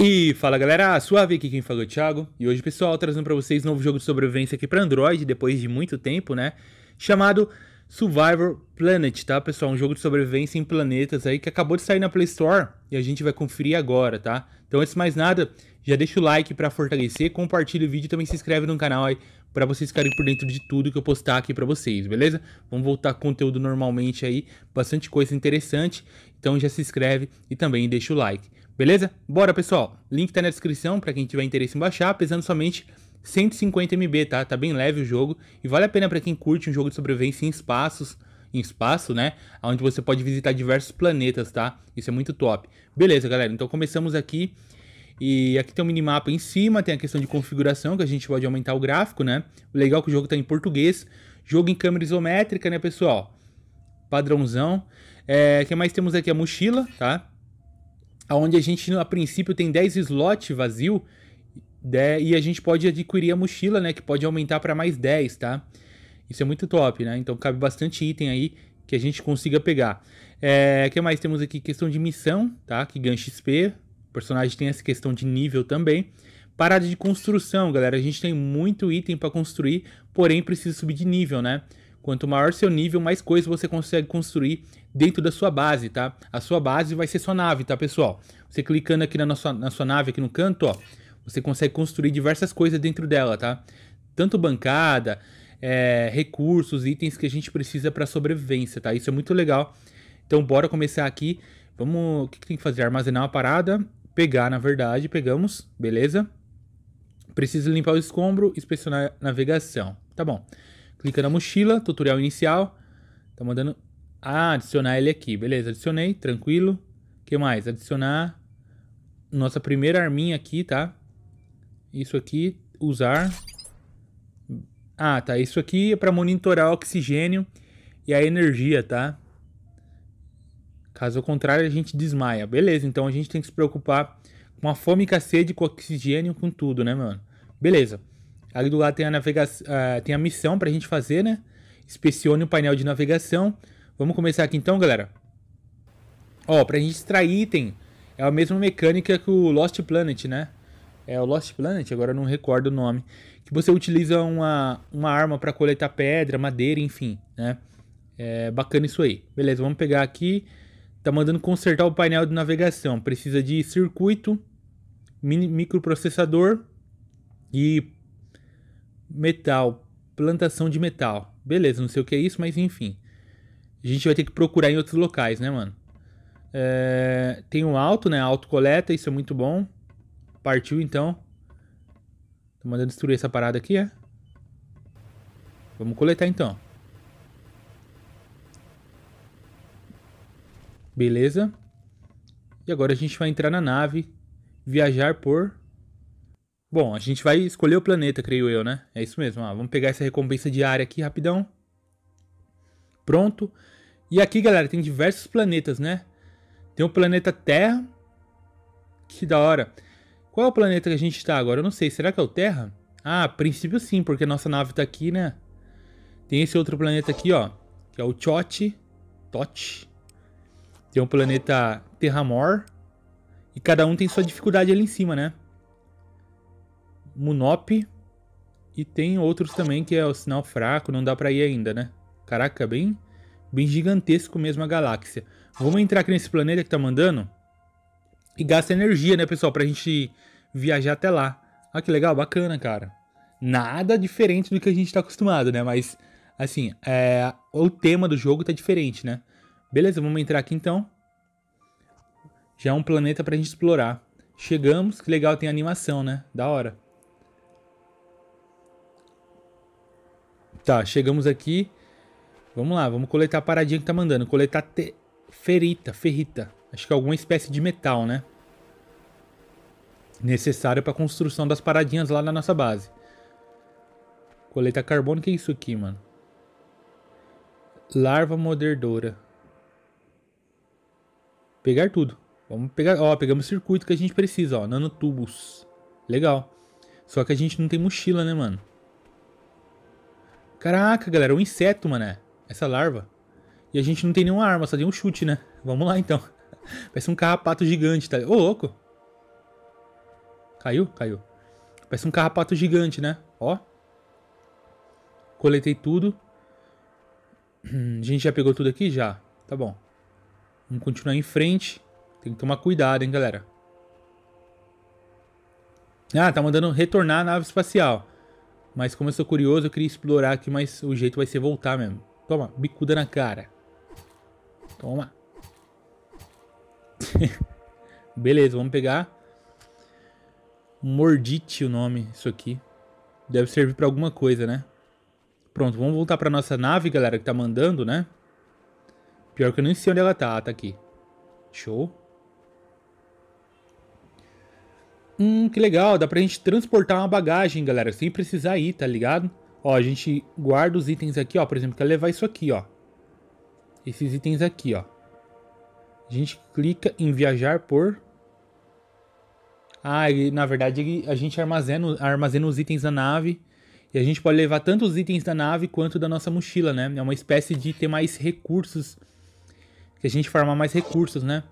E fala galera, suave aqui quem falou é o Thiago. E hoje, pessoal, trazendo para vocês um novo jogo de sobrevivência aqui para Android, depois de muito tempo, né? Chamado Survivor Planet, tá, pessoal? Um jogo de sobrevivência em planetas aí que acabou de sair na Play Store e a gente vai conferir agora, tá? Então, antes de mais nada, já deixa o like para fortalecer, compartilha o vídeo e também se inscreve no canal aí para vocês ficarem por dentro de tudo que eu postar aqui para vocês, beleza? Vamos voltar conteúdo normalmente aí, bastante coisa interessante. Então já se inscreve e também deixa o like. Beleza? Bora, pessoal. Link tá na descrição para quem tiver interesse em baixar, pesando somente 150 MB, tá? Tá bem leve o jogo e vale a pena para quem curte um jogo de sobrevivência em espaços, em espaço, né? Onde você pode visitar diversos planetas, tá? Isso é muito top. Beleza, galera. Então começamos aqui e aqui tem um minimapa em cima, tem a questão de configuração, que a gente pode aumentar o gráfico, né? O legal é que o jogo está em português. Jogo em câmera isométrica, né, pessoal? Padrãozão. O é, que mais temos aqui? A mochila, tá? onde a gente, a princípio, tem 10 slots vazio né? e a gente pode adquirir a mochila, né? Que pode aumentar para mais 10, tá? Isso é muito top, né? Então cabe bastante item aí que a gente consiga pegar. É, que mais temos aqui? Questão de missão, tá? Que ganha XP. O personagem tem essa questão de nível também. Parada de construção, galera. A gente tem muito item para construir, porém precisa subir de nível, né? Quanto maior seu nível, mais coisas você consegue construir dentro da sua base, tá? A sua base vai ser sua nave, tá, pessoal? Você clicando aqui na, nossa, na sua nave, aqui no canto, ó, você consegue construir diversas coisas dentro dela, tá? Tanto bancada, é, recursos, itens que a gente precisa para sobrevivência, tá? Isso é muito legal. Então, bora começar aqui. Vamos... O que, que tem que fazer? Armazenar uma parada. Pegar, na verdade. Pegamos. Beleza? Preciso limpar o escombro, inspecionar navegação. Tá bom. Clica na mochila, tutorial inicial. Tá mandando ah, adicionar ele aqui. Beleza, adicionei, tranquilo. que mais? Adicionar nossa primeira arminha aqui, tá? Isso aqui, usar. Ah, tá. Isso aqui é para monitorar o oxigênio e a energia, tá? Caso contrário, a gente desmaia. Beleza, então a gente tem que se preocupar com a fome, com a sede, com o oxigênio, com tudo, né, mano? Beleza. Ali do lado tem a, navega uh, ah, tem a missão pra gente fazer, né? Inspecione o painel de navegação. Vamos começar aqui então, galera. Ó, pra gente extrair item, é a mesma mecânica que o Lost Planet, né? É o Lost Planet, agora não recordo o nome. Que você utiliza uma, uma arma para coletar pedra, madeira, enfim, né? É bacana isso aí. Beleza, vamos pegar aqui. Tá mandando consertar o painel de navegação. Precisa de circuito, microprocessador e metal, plantação de metal. Beleza, não sei o que é isso, mas enfim. A gente vai ter que procurar em outros locais, né, mano? É, tem um alto, né? Alto coleta, isso é muito bom. Partiu então. Tô mandando destruir essa parada aqui, é? Vamos coletar então. Beleza. E agora a gente vai entrar na nave, viajar por Bom, a gente vai escolher o planeta, creio eu, né? É isso mesmo. Ó, ah, vamos pegar essa recompensa diária aqui rapidão. Pronto. E aqui, galera, tem diversos planetas, né? Tem o planeta Terra. Que da hora. Qual é o planeta que a gente tá agora? Eu não sei. Será que é o Terra? Ah, a princípio sim, porque nossa nave tá aqui, né? Tem esse outro planeta aqui, ó. Que é o Chot. Tote. Tem o planeta Terramor. E cada um tem sua dificuldade ali em cima, né? Munop. E tem outros também que é o sinal fraco, não dá pra ir ainda, né? Caraca, bem, bem gigantesco mesmo a galáxia. Vamos entrar aqui nesse planeta que tá mandando. E gasta energia, né, pessoal, pra gente viajar até lá. Ah, que legal, bacana, cara. Nada diferente do que a gente tá acostumado, né? Mas, assim, é... o tema do jogo tá diferente, né? Beleza, vamos entrar aqui então. Já é um planeta pra gente explorar. Chegamos, que legal, tem animação, né? Da hora. Tá, chegamos aqui. Vamos lá, vamos coletar a paradinha que tá mandando. Coletar te... ferita, ferrita. Acho que é alguma espécie de metal, né? Necessário pra construção das paradinhas lá na nossa base. Coleta carbono, que é isso aqui, mano? Larva moderdora. Pegar tudo. Vamos pegar, ó, pegamos o circuito que a gente precisa, ó, nanotubos. Legal. Só que a gente não tem mochila, né, mano? Caraca, galera, um inseto, mané. Essa larva. E a gente não tem nenhuma arma, só tem um chute, né? Vamos lá, então. Parece um carrapato gigante, tá? Ô, louco. Caiu? Caiu. Parece um carrapato gigante, né? Ó. Coletei tudo. A gente já pegou tudo aqui? Já. Tá bom. Vamos continuar em frente. Tem que tomar cuidado, hein, galera. Ah, tá mandando retornar a nave espacial. Mas como eu sou curioso, eu queria explorar aqui, mas o jeito vai ser voltar mesmo. Toma, bicuda na cara. Toma. Beleza, vamos pegar. Mordite o nome, isso aqui. Deve servir pra alguma coisa, né? Pronto, vamos voltar pra nossa nave, galera, que tá mandando, né? Pior que eu nem sei onde ela tá. Ah, tá aqui. Show. Hum, que legal, dá pra gente transportar uma bagagem, galera, sem precisar ir, tá ligado? Ó, a gente guarda os itens aqui, ó, por exemplo, quer levar isso aqui, ó. Esses itens aqui, ó. A gente clica em viajar por... Ah, ele, na verdade a gente armazena, armazena os itens da nave e a gente pode levar tanto os itens da nave quanto da nossa mochila, né? É uma espécie de ter mais recursos, que a gente farmar mais recursos, né?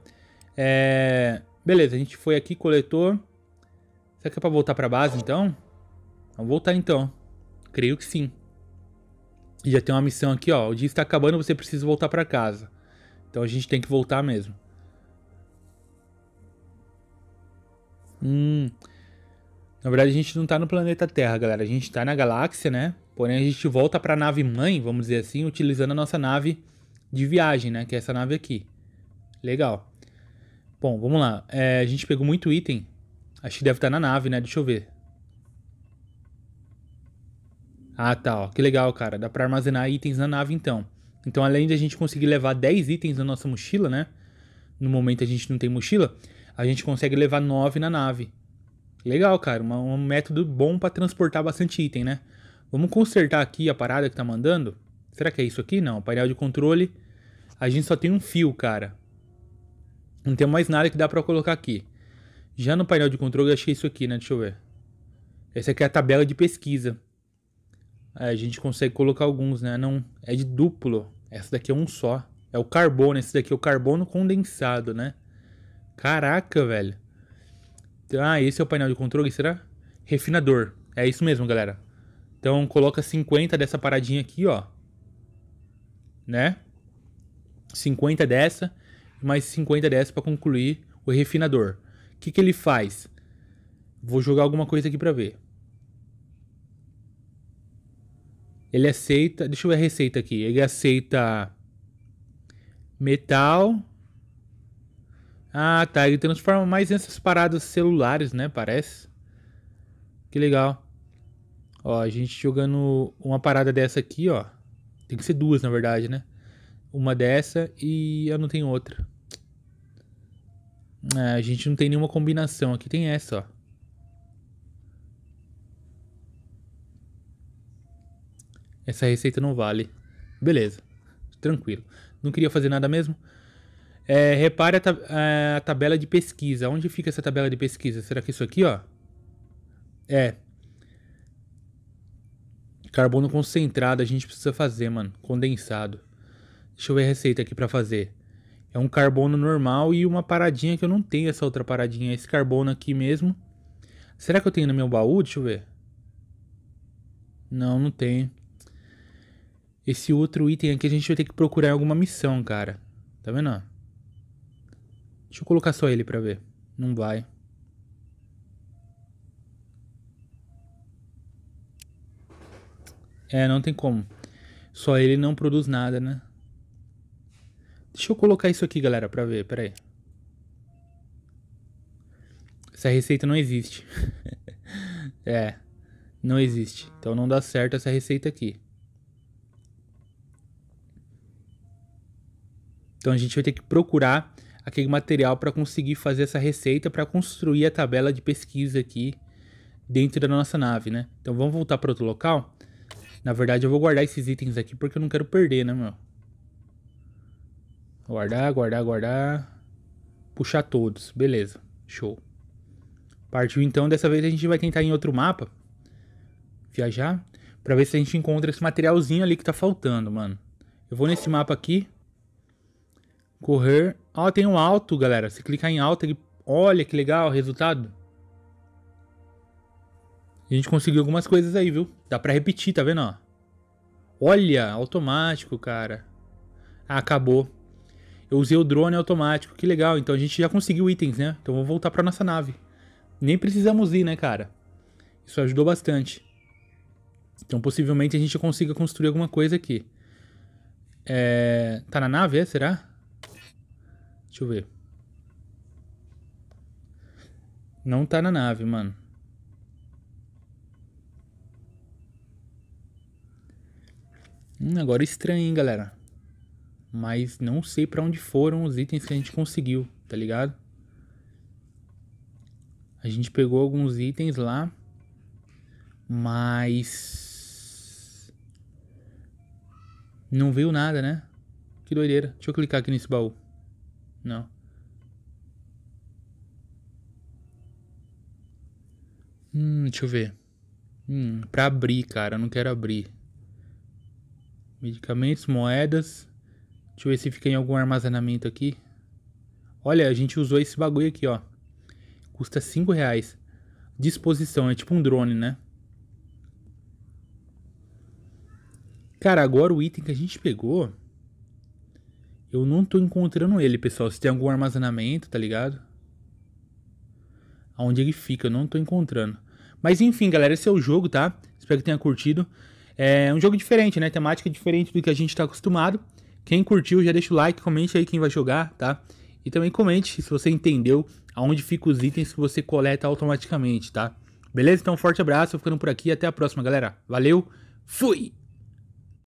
É... Beleza, a gente foi aqui, coletou. Será que é pra voltar pra base, então? Vamos voltar, então. Creio que sim. E já tem uma missão aqui, ó. O dia está acabando, você precisa voltar pra casa. Então a gente tem que voltar mesmo. Hum... Na verdade, a gente não tá no planeta Terra, galera. A gente tá na galáxia, né? Porém, a gente volta pra nave mãe, vamos dizer assim, utilizando a nossa nave de viagem, né? Que é essa nave aqui. Legal. Bom, vamos lá. É, a gente pegou muito item. Acho que deve estar na nave, né? Deixa eu ver. Ah, tá, ó. Que legal, cara. Dá pra armazenar itens na nave, então. Então, além de a gente conseguir levar 10 itens na nossa mochila, né? No momento a gente não tem mochila. A gente consegue levar 9 na nave. Legal, cara. Uma, um método bom para transportar bastante item, né? Vamos consertar aqui a parada que tá mandando. Será que é isso aqui? Não. Painel de controle. A gente só tem um fio, cara. Não tem mais nada que dá pra colocar aqui. Já no painel de controle eu achei isso aqui, né? Deixa eu ver. Essa aqui é a tabela de pesquisa. a gente consegue colocar alguns, né? Não, é de duplo. Essa daqui é um só. É o carbono. Esse daqui é o carbono condensado, né? Caraca, velho. Ah, esse é o painel de controle, será? Refinador. É isso mesmo, galera. Então coloca 50 dessa paradinha aqui, ó. Né? 50 dessa, mais 50 dessa para concluir o refinador que, que ele faz? Vou jogar alguma coisa aqui para ver. Ele aceita. Deixa eu ver a receita aqui. Ele aceita. Metal. Ah, tá. Ele transforma mais nessas paradas celulares, né? Parece. Que legal. Ó, a gente jogando uma parada dessa aqui, ó. Tem que ser duas, na verdade, né? Uma dessa e eu não tenho outra. É, a gente não tem nenhuma combinação. Aqui tem essa, ó. Essa receita não vale. Beleza. Tranquilo. Não queria fazer nada mesmo. É, repare a, tab é, a, tabela de pesquisa. Onde fica essa tabela de pesquisa? Será que isso aqui, ó? É. Carbono concentrado a gente precisa fazer, mano. Condensado. Deixa eu ver a receita aqui pra fazer. É um carbono normal e uma paradinha que eu não tenho essa outra paradinha. Esse carbono aqui mesmo. Será que eu tenho no meu baú? Deixa eu ver. Não, não tem Esse outro item aqui a gente vai ter que procurar em alguma missão, cara. Tá vendo? Deixa eu colocar só ele pra ver. Não vai. É, não tem como. Só ele não produz nada, né? Deixa eu colocar isso aqui, galera, pra ver. Pera aí. Essa receita não existe. é. Não existe. Então não dá certo essa receita aqui. Então a gente vai ter que procurar aquele material para conseguir fazer essa receita para construir a tabela de pesquisa aqui dentro da nossa nave, né? Então vamos voltar para outro local. Na verdade eu vou guardar esses itens aqui porque eu não quero perder, né, meu? Guardar, guardar, guardar. Puxar todos. Beleza. Show. Partiu então. Dessa vez a gente vai tentar em outro mapa. Viajar. Pra ver se a gente encontra esse materialzinho ali que tá faltando, mano. Eu vou nesse mapa aqui. Correr. Ó, tem um alto, galera. Se clicar em alto, ele... olha que legal o resultado. A gente conseguiu algumas coisas aí, viu? Dá pra repetir, tá vendo, ó? Olha, automático, cara. Ah, acabou. Eu usei o drone automático, que legal. Então a gente já conseguiu itens, né? Então vamos voltar pra nossa nave. Nem precisamos ir, né, cara? Isso ajudou bastante. Então possivelmente a gente consiga construir alguma coisa aqui. É... Tá na nave, é? Será? Deixa eu ver. Não tá na nave, mano. Hum, agora é estranho, hein, galera mas não sei para onde foram os itens que a gente conseguiu, tá ligado? A gente pegou alguns itens lá, mas não veio nada, né? Que doideira. Deixa eu clicar aqui nesse baú. Não. Hum, deixa eu ver. Hum, pra abrir, cara, eu não quero abrir. Medicamentos, moedas. Deixa eu ver se fica em algum armazenamento aqui. Olha, a gente usou esse bagulho aqui, ó. Custa 5 reais. Disposição, é tipo um drone, né? Cara, agora o item que a gente pegou... Eu não tô encontrando ele, pessoal. Se tem algum armazenamento, tá ligado? Aonde ele fica, eu não tô encontrando. Mas enfim, galera, esse é o jogo, tá? Espero que tenha curtido. É um jogo diferente, né? Temática diferente do que a gente tá acostumado. Quem curtiu, já deixa o like, comente aí quem vai jogar, tá? E também comente se você entendeu aonde ficam os itens que você coleta automaticamente, tá? Beleza? Então, um forte abraço, ficando por aqui. Até a próxima, galera. Valeu, fui!